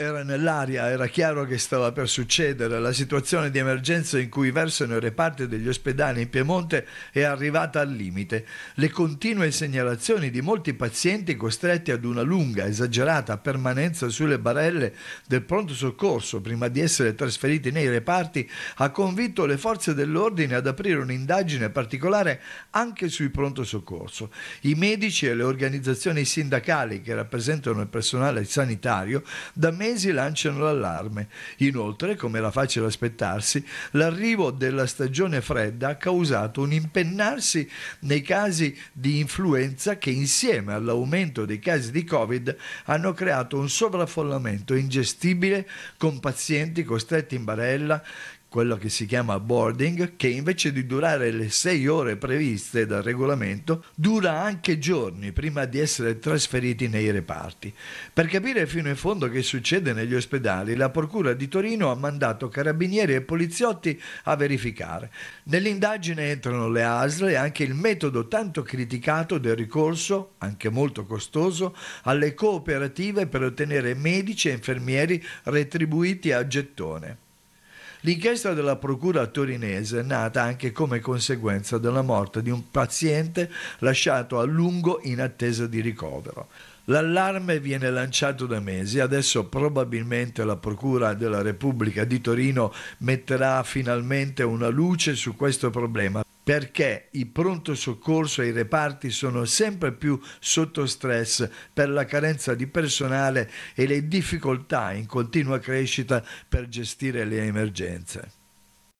era nell'aria, era chiaro che stava per succedere. La situazione di emergenza in cui versano i reparti degli ospedali in Piemonte è arrivata al limite. Le continue segnalazioni di molti pazienti costretti ad una lunga, esagerata permanenza sulle barelle del pronto soccorso prima di essere trasferiti nei reparti ha convinto le forze dell'ordine ad aprire un'indagine particolare anche sui pronto soccorso. I medici e le organizzazioni sindacali che rappresentano il personale sanitario da mesi mesi lanciano l'allarme. Inoltre, come era facile aspettarsi, l'arrivo della stagione fredda ha causato un impennarsi nei casi di influenza che insieme all'aumento dei casi di Covid hanno creato un sovraffollamento ingestibile con pazienti costretti in barella quello che si chiama boarding, che invece di durare le sei ore previste dal regolamento, dura anche giorni prima di essere trasferiti nei reparti. Per capire fino in fondo che succede negli ospedali, la Procura di Torino ha mandato carabinieri e poliziotti a verificare. Nell'indagine entrano le ASL e anche il metodo tanto criticato del ricorso, anche molto costoso, alle cooperative per ottenere medici e infermieri retribuiti a gettone. L'inchiesta della procura torinese è nata anche come conseguenza della morte di un paziente lasciato a lungo in attesa di ricovero. L'allarme viene lanciato da mesi, adesso probabilmente la Procura della Repubblica di Torino metterà finalmente una luce su questo problema perché i pronto soccorso e i reparti sono sempre più sotto stress per la carenza di personale e le difficoltà in continua crescita per gestire le emergenze.